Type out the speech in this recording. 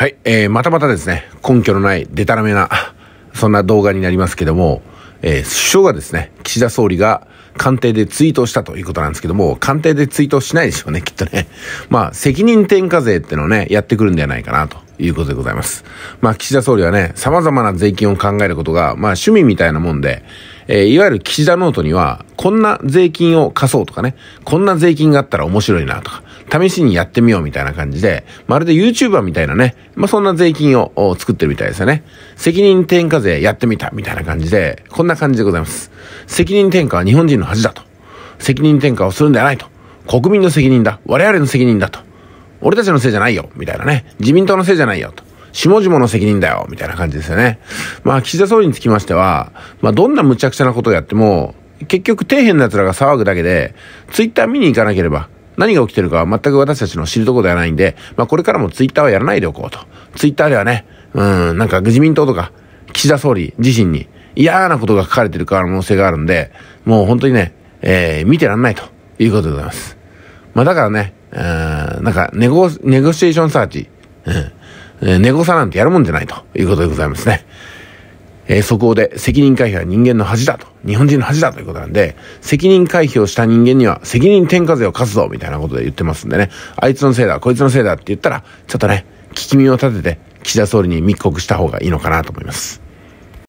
はい、えー、またまたですね、根拠のない、でたらめな、そんな動画になりますけども、えー、首相がですね、岸田総理が官邸でツイートしたということなんですけども、官邸でツイートしないでしょうね、きっとね。まあ、責任転嫁税ってのをね、やってくるんではないかなと。いうことでございます。まあ、岸田総理はね、様々な税金を考えることが、まあ、趣味みたいなもんで、えー、いわゆる岸田ノートには、こんな税金を貸そうとかね、こんな税金があったら面白いなとか、試しにやってみようみたいな感じで、まるで YouTuber みたいなね、まあ、そんな税金を作ってるみたいですよね。責任転嫁税やってみたみたいな感じで、こんな感じでございます。責任転嫁は日本人の恥だと。責任転嫁をするんではないと。国民の責任だ。我々の責任だと。俺たちのせいじゃないよ。みたいなね。自民党のせいじゃないよ。と。下々の責任だよ、みたいな感じですよね。まあ、岸田総理につきましては、まあ、どんな無茶苦茶なことをやっても、結局底辺の奴らが騒ぐだけで、ツイッター見に行かなければ、何が起きてるかは全く私たちの知るとこではないんで、まあ、これからもツイッターはやらないでおこうと。ツイッターではね、うん、なんか自民党とか、岸田総理自身に嫌なことが書かれてる可能性があるんで、もう本当にね、えー、見てらんないということでございます。まあ、だからね、うん、なんかネゴ、ネゴシエーションサーチ、うん、えー、猫さなんてやるもんじゃないということでございますね。えー、そこで責任回避は人間の恥だと、日本人の恥だということなんで、責任回避をした人間には責任転嫁税を課すぞみたいなことで言ってますんでね、あいつのせいだ、こいつのせいだって言ったら、ちょっとね、聞き耳を立てて、岸田総理に密告した方がいいのかなと思います。